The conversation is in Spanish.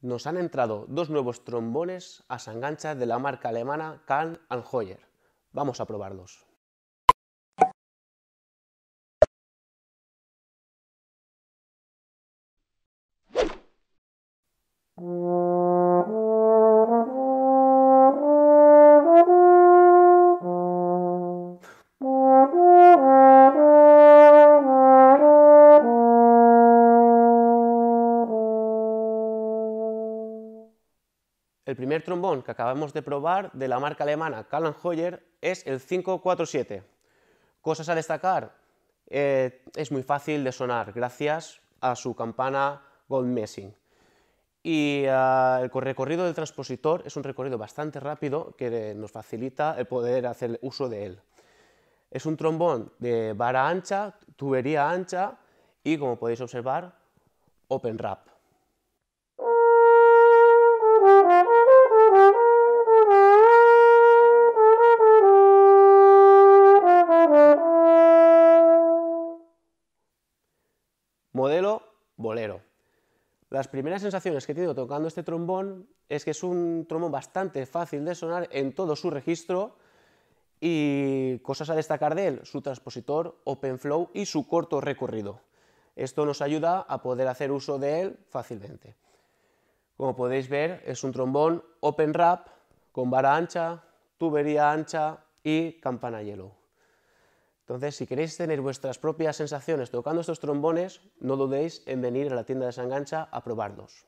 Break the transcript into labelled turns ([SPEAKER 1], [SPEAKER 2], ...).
[SPEAKER 1] nos han entrado dos nuevos trombones a sangancha de la marca alemana Karl Hoyer. Vamos a probarlos. El primer trombón que acabamos de probar de la marca alemana Kallan Hoyer es el 547. Cosas a destacar, eh, es muy fácil de sonar gracias a su campana Gold Messing. Y ah, el recorrido del transpositor es un recorrido bastante rápido que nos facilita el poder hacer uso de él. Es un trombón de vara ancha, tubería ancha y como podéis observar, open wrap. modelo bolero. Las primeras sensaciones que he tenido tocando este trombón es que es un trombón bastante fácil de sonar en todo su registro y cosas a destacar de él, su transpositor, open flow y su corto recorrido. Esto nos ayuda a poder hacer uso de él fácilmente. Como podéis ver, es un trombón open wrap con vara ancha, tubería ancha y campana hielo. Entonces, si queréis tener vuestras propias sensaciones tocando estos trombones, no dudéis en venir a la tienda de Sangancha a probarlos.